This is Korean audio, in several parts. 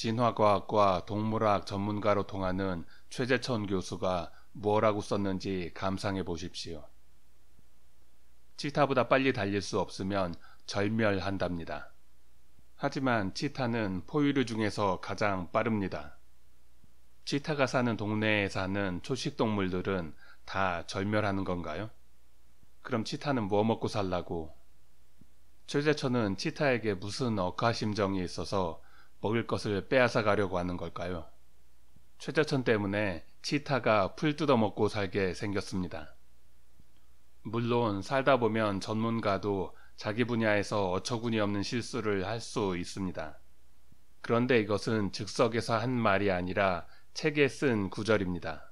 진화과학과 동물학 전문가로 통하는 최재천 교수가 뭐라고 썼는지 감상해 보십시오. 치타보다 빨리 달릴 수 없으면 절멸한답니다. 하지만 치타는 포유류 중에서 가장 빠릅니다. 치타가 사는 동네에 사는 초식동물들은 다 절멸하는 건가요? 그럼 치타는 뭐 먹고 살라고? 최재천은 치타에게 무슨 억하심정이 있어서 먹을 것을 빼앗아 가려고 하는 걸까요? 최저천 때문에 치타가 풀 뜯어먹고 살게 생겼습니다. 물론 살다 보면 전문가도 자기 분야에서 어처구니 없는 실수를 할 수 있습니다. 그런데 이것은 즉석에서 한 말이 아니라 책에 쓴 구절입니다.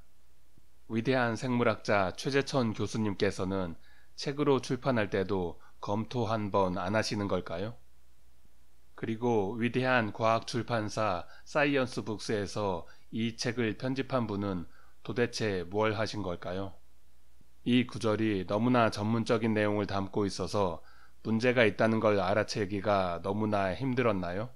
위대한 생물학자 최재천 교수님께서는 책으로 출판할 때도 검토 한 번 안 하시는 걸까요? 그리고 위대한 과학 출판사 사이언스 북스에서 이 책을 편집한 분은 도대체 뭘 하신 걸까요? 이 구절이 너무나 전문적인 내용을 담고 있어서 문제가 있다는 걸 알아채기가 너무나 힘들었나요?